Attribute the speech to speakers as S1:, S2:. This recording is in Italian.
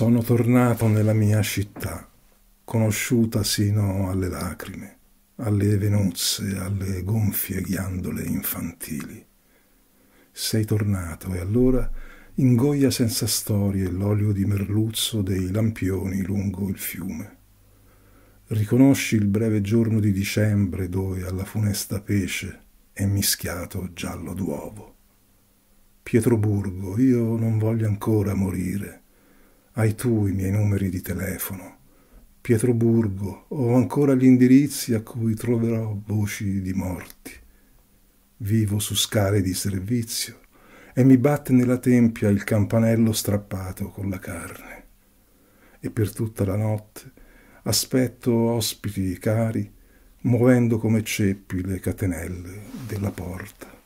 S1: Sono tornato nella mia città, conosciuta sino alle lacrime, alle venuzze, alle gonfie ghiandole infantili. Sei tornato e allora ingoia senza storie l'olio di merluzzo dei lampioni lungo il fiume. Riconosci il breve giorno di dicembre dove alla funesta pesce è mischiato giallo d'uovo. Pietroburgo, io non voglio ancora morire hai tu i miei numeri di telefono, Pietroburgo, ho ancora gli indirizzi a cui troverò voci di morti. Vivo su scale di servizio e mi batte nella tempia il campanello strappato con la carne. E per tutta la notte aspetto ospiti cari, muovendo come ceppi le catenelle della porta.